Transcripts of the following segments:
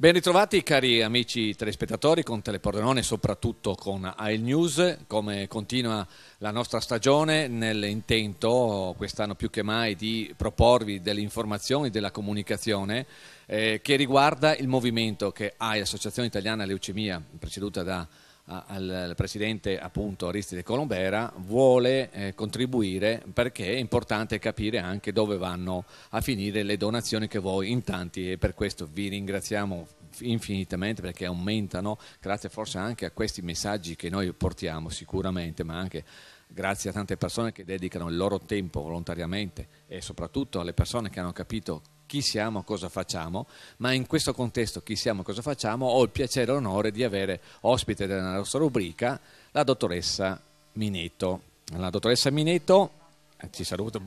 Ben ritrovati cari amici telespettatori con Telepordenone e soprattutto con AIL News, come continua la nostra stagione nell'intento quest'anno più che mai di proporvi delle informazioni, della comunicazione eh, che riguarda il movimento che AIL, Associazione Italiana Leucemia, preceduta da al presidente appunto Aristide Colombera vuole eh, contribuire perché è importante capire anche dove vanno a finire le donazioni che voi in tanti e per questo vi ringraziamo infinitamente perché aumentano grazie forse anche a questi messaggi che noi portiamo sicuramente, ma anche grazie a tante persone che dedicano il loro tempo volontariamente e soprattutto alle persone che hanno capito chi siamo, cosa facciamo, ma in questo contesto chi siamo, cosa facciamo, ho il piacere e l'onore di avere ospite della nostra rubrica la dottoressa Mineto. La dottoressa Mineto, eh, ci saluto.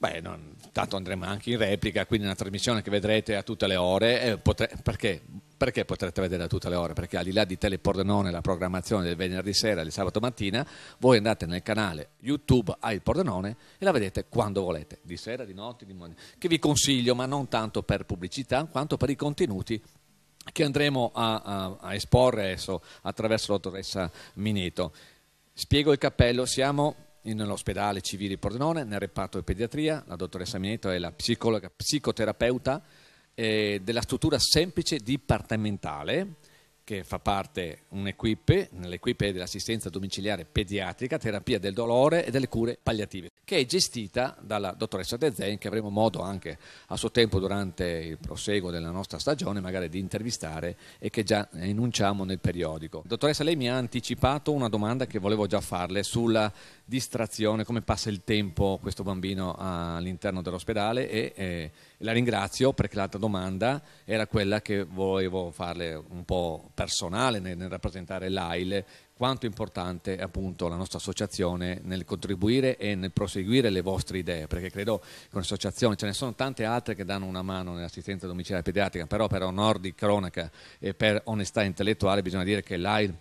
Beh, non, tanto andremo anche in replica, quindi una trasmissione che vedrete a tutte le ore. Eh, potre, perché? perché? potrete vedere a tutte le ore? Perché al di là di Telepordenone, la programmazione del venerdì sera e del sabato mattina, voi andate nel canale YouTube al Pordenone e la vedete quando volete, di sera, di notte, di mattina. Che vi consiglio, ma non tanto per pubblicità, quanto per i contenuti che andremo a, a, a esporre adesso attraverso la dottoressa Mineto. Spiego il cappello, siamo nell'ospedale civile di Pordenone, nel reparto di pediatria. La dottoressa Mineto è la psicologa, psicoterapeuta eh, della struttura semplice dipartimentale che fa parte un'equipe, nell'equipe dell'assistenza domiciliare pediatrica, terapia del dolore e delle cure palliative, che è gestita dalla dottoressa De Zen, che avremo modo anche a suo tempo durante il proseguo della nostra stagione magari di intervistare e che già enunciamo nel periodico. Dottoressa, lei mi ha anticipato una domanda che volevo già farle sulla distrazione, come passa il tempo questo bambino all'interno dell'ospedale e eh, la ringrazio perché l'altra domanda era quella che volevo farle un po' personale nel, nel rappresentare l'AIL, quanto importante è appunto la nostra associazione nel contribuire e nel proseguire le vostre idee, perché credo che un'associazione, ce ne sono tante altre che danno una mano nell'assistenza domiciliare pediatrica, però per onor di cronaca e per onestà intellettuale bisogna dire che l'AIL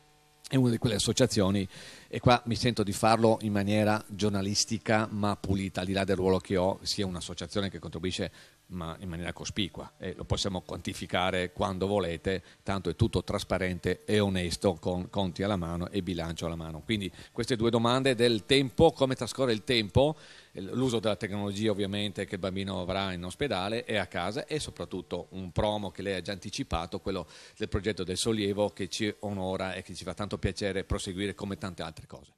è una di quelle associazioni e qua mi sento di farlo in maniera giornalistica ma pulita, al di là del ruolo che ho, sia un'associazione che contribuisce ma in maniera cospicua e lo possiamo quantificare quando volete, tanto è tutto trasparente e onesto con conti alla mano e bilancio alla mano. Quindi queste due domande del tempo, come trascorre il tempo? l'uso della tecnologia ovviamente che il bambino avrà in ospedale e a casa e soprattutto un promo che lei ha già anticipato, quello del progetto del sollievo che ci onora e che ci fa tanto piacere proseguire come tante altre cose.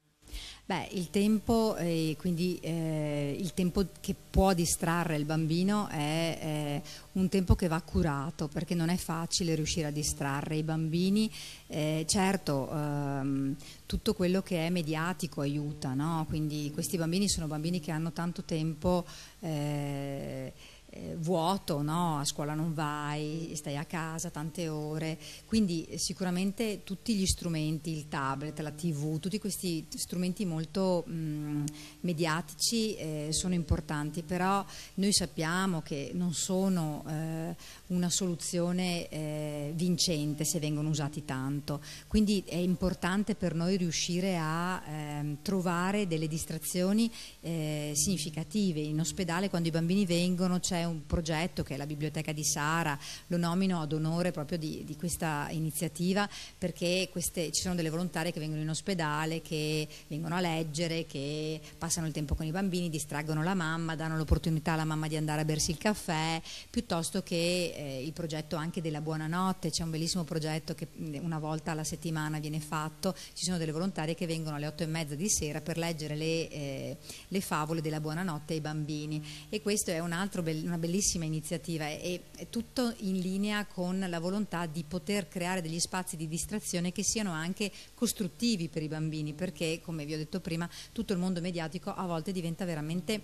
Beh, il tempo, eh, quindi, eh, il tempo, che può distrarre il bambino è eh, un tempo che va curato perché non è facile riuscire a distrarre i bambini. Eh, certo, ehm, tutto quello che è mediatico aiuta, no? quindi questi bambini sono bambini che hanno tanto tempo eh, eh, vuoto, no? a scuola non vai, stai a casa tante ore, quindi eh, sicuramente tutti gli strumenti, il tablet, la tv, tutti questi strumenti molto mh, mm, mediatici eh, sono importanti, però noi sappiamo che non sono eh, una soluzione eh, vincente se vengono usati tanto, quindi è importante per noi riuscire a ehm, trovare delle distrazioni eh, significative. In ospedale quando i bambini vengono c'è c'è un progetto che è la Biblioteca di Sara, lo nomino ad onore proprio di, di questa iniziativa perché queste, ci sono delle volontarie che vengono in ospedale, che vengono a leggere, che passano il tempo con i bambini, distraggono la mamma, danno l'opportunità alla mamma di andare a bersi il caffè, piuttosto che eh, il progetto anche della buonanotte, c'è un bellissimo progetto che una volta alla settimana viene fatto, ci sono delle volontarie che vengono alle otto e mezza di sera per leggere le, eh, le favole della buonanotte ai bambini e questo è un altro una bellissima iniziativa e è tutto in linea con la volontà di poter creare degli spazi di distrazione che siano anche costruttivi per i bambini perché come vi ho detto prima tutto il mondo mediatico a volte diventa veramente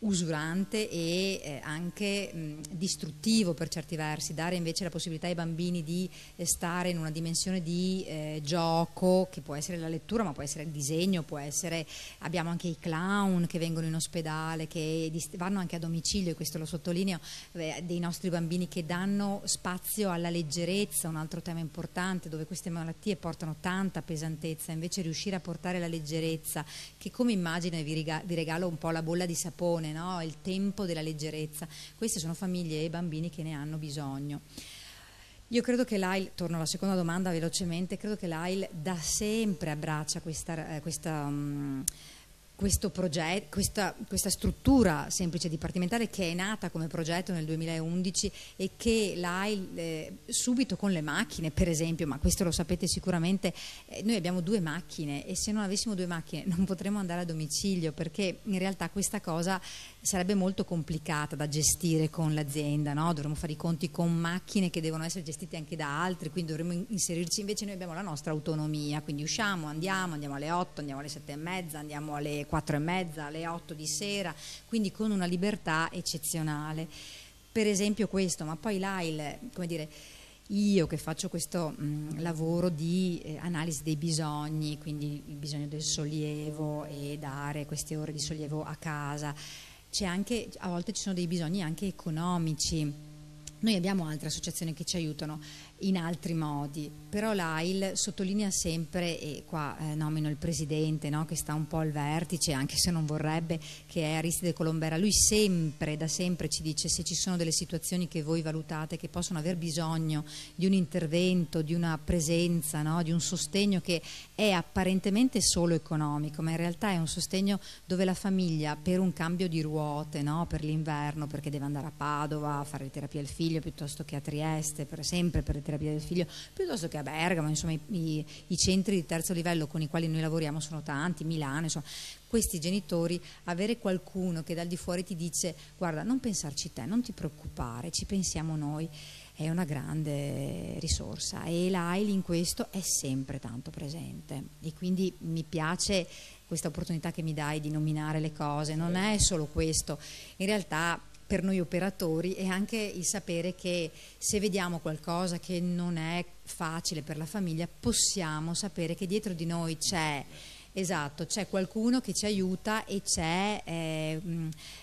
usurante e eh, anche mh, mm, distruttivo per certi versi, dare invece la possibilità ai bambini di eh, stare in una dimensione di eh, gioco che può essere la lettura ma può essere il disegno, può essere, abbiamo anche i clown che vengono in ospedale, che vanno anche a domicilio, e questo lo sottolineo, eh, dei nostri bambini che danno spazio alla leggerezza, un altro tema importante dove queste malattie portano tanta pesantezza, invece riuscire a portare la leggerezza che come immagino vi, rega vi regalo un po' la bolla di sapone, attenzione, no? il tempo della leggerezza. Queste sono famiglie e bambini che ne hanno bisogno. Io credo che l'AIL, torno alla seconda domanda velocemente, credo che l'AIL da sempre abbraccia questa... Eh, questa um, questo progetto, questa, questa, struttura semplice dipartimentale che è nata come progetto nel 2011 e che l'AIL eh, subito con le macchine per esempio, ma questo lo sapete sicuramente, eh, noi abbiamo due macchine e se non avessimo due macchine non potremmo andare a domicilio perché in realtà questa cosa sarebbe molto complicata da gestire con l'azienda, no? dovremmo fare i conti con macchine che devono essere gestite anche da altri, quindi dovremmo inserirci, invece noi abbiamo la nostra autonomia, quindi usciamo, andiamo, andiamo alle 8, andiamo alle 7 e mezza, andiamo alle quattro e mezza, alle otto di sera, quindi con una libertà eccezionale. Per esempio questo, ma poi là il, come dire, io che faccio questo mh, lavoro di eh, analisi dei bisogni, quindi il bisogno del sollievo e dare queste ore di sollievo a casa, c'è anche, a volte ci sono dei bisogni anche economici. Noi abbiamo altre associazioni che ci aiutano, in altri modi, però l'AIL sottolinea sempre, e qua eh, nomino il presidente no, che sta un po' al vertice, anche se non vorrebbe, che è Aristide Colombera, lui sempre, da sempre ci dice se ci sono delle situazioni che voi valutate che possono aver bisogno di un intervento, di una presenza, no, di un sostegno che è apparentemente solo economico, ma in realtà è un sostegno dove la famiglia per un cambio di ruote, no, per l'inverno, perché deve andare a Padova a fare terapia al figlio piuttosto che a Trieste, per sempre per terapia del figlio, piuttosto che a Bergamo, insomma i, i, i centri di terzo livello con i quali noi lavoriamo sono tanti, Milano, insomma questi genitori, avere qualcuno che dal di fuori ti dice guarda non pensarci te, non ti preoccupare, ci pensiamo noi, è una grande risorsa e l'AIL in questo è sempre tanto presente e quindi mi piace questa opportunità che mi dai di nominare le cose, non è solo questo, in realtà per noi operatori è anche il sapere che se vediamo qualcosa che non è facile per la famiglia possiamo sapere che dietro di noi c'è Esatto, c'è qualcuno che ci aiuta e c'è eh,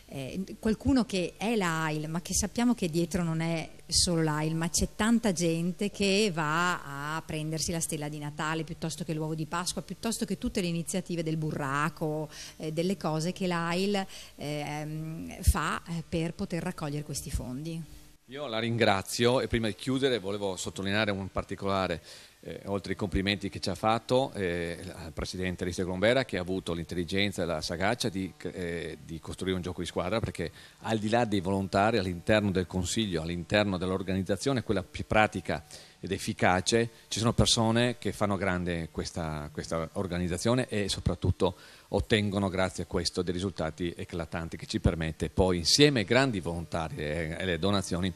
eh, qualcuno che è l'AIL, ma che sappiamo che dietro non è solo l'AIL, ma c'è tanta gente che va a prendersi la stella di Natale piuttosto che l'uovo di Pasqua, piuttosto che tutte le iniziative del burraco, eh, delle cose che l'AIL ehm, eh, fa per poter raccogliere questi fondi. Io la ringrazio e prima di chiudere volevo sottolineare un particolare eh, oltre ai complimenti che ci ha fatto eh, al presidente Alice Grombera che ha avuto l'intelligenza e la sagacia di, eh, di, costruire un gioco di squadra perché al di là dei volontari all'interno del consiglio, all'interno dell'organizzazione quella più pratica ed efficace, ci sono persone che fanno grande questa, questa organizzazione e soprattutto ottengono grazie a questo dei risultati eclatanti che ci permette poi insieme ai grandi volontari e alle donazioni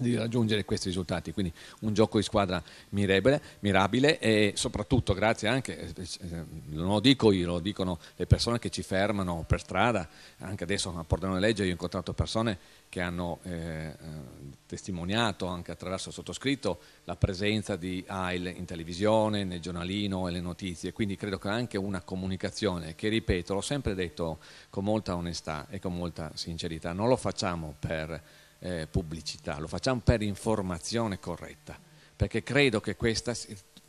di raggiungere questi risultati. Quindi un gioco di squadra mirabile, mirabile e soprattutto grazie anche, eh, eh, non lo dico io, lo dicono le persone che ci fermano per strada, anche adesso a Pordenone Legge io ho incontrato persone che hanno eh, eh, testimoniato anche attraverso il sottoscritto la presenza di AIL in televisione, nel giornalino e le notizie, quindi credo che anche una comunicazione che ripeto, l'ho sempre detto con molta onestà e con molta sincerità, non lo facciamo per eh, pubblicità, lo facciamo per informazione corretta, perché credo che questa,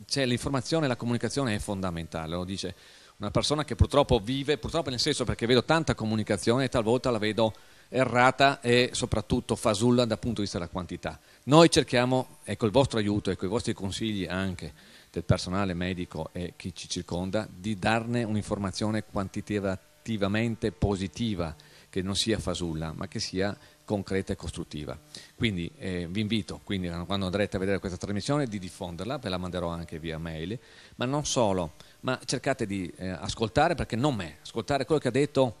cioè l'informazione e la comunicazione è fondamentale, lo dice una persona che purtroppo vive, purtroppo nel senso perché vedo tanta comunicazione e talvolta la vedo errata e soprattutto fasulla dal punto di vista della quantità. Noi cerchiamo, e col vostro aiuto e con i vostri consigli anche del personale medico e chi ci circonda, di darne un'informazione quantitativamente positiva che non sia fasulla, ma che sia concreta e costruttiva. Quindi eh, vi invito, quindi, quando andrete a vedere questa trasmissione, di diffonderla, ve la manderò anche via mail, ma non solo, ma cercate di eh, ascoltare, perché non me, ascoltare quello che ha detto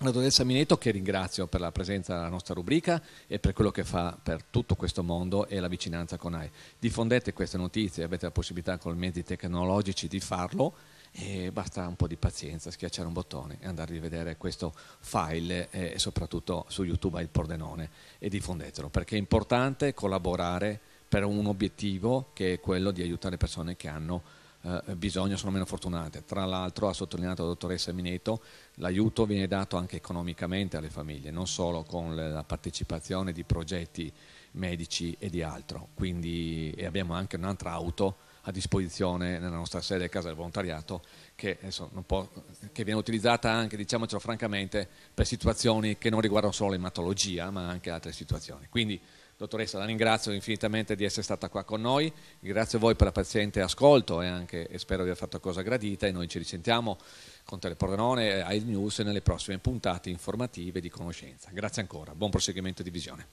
la dottoressa Mineto, che ringrazio per la presenza alla nostra rubrica e per quello che fa per tutto questo mondo e la vicinanza con AI. Diffondete queste notizie, avete la possibilità con i mezzi tecnologici di farlo e basta un po' di pazienza, schiacciare un bottone e andare a vedere questo file e soprattutto su YouTube il Pordenone e diffondetelo perché è importante collaborare per un obiettivo che è quello di aiutare le persone che hanno eh, bisogno, sono meno fortunate. Tra l'altro ha sottolineato la dottoressa Mineto, l'aiuto viene dato anche economicamente alle famiglie, non solo con la partecipazione di progetti medici e di altro. Quindi, e abbiamo anche un'altra auto a disposizione nella nostra sede a Casa del Volontariato, che, può, che viene utilizzata anche, diciamocelo francamente, per situazioni che non riguardano solo l'ematologia, ma anche altre situazioni. Quindi, dottoressa, la ringrazio infinitamente di essere stata qua con noi, grazie a voi per la paziente ascolto e, anche, e spero di aver fatto cosa gradita e noi ci risentiamo con Telepordenone e News nelle prossime puntate informative di conoscenza. Grazie ancora, buon proseguimento di visione.